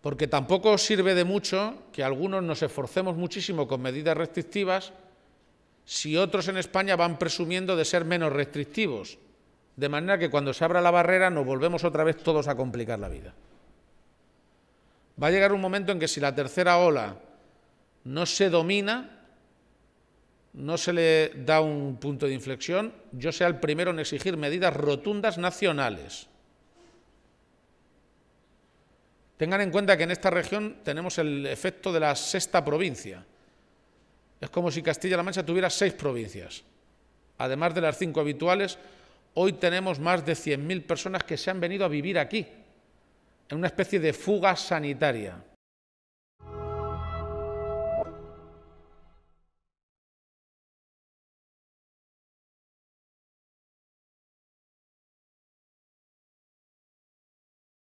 porque tampoco sirve de mucho que algunos nos esforcemos muchísimo con medidas restrictivas si otros en España van presumiendo de ser menos restrictivos, de manera que cuando se abra la barrera nos volvemos otra vez todos a complicar la vida. Va a llegar un momento en que si la tercera ola no se domina, no se le da un punto de inflexión, yo sea el primero en exigir medidas rotundas nacionales. Tengan en cuenta que en esta región tenemos el efecto de la sexta provincia. Es como si Castilla-La Mancha tuviera seis provincias. Además de las cinco habituales, hoy tenemos más de 100.000 personas que se han venido a vivir aquí, en una especie de fuga sanitaria.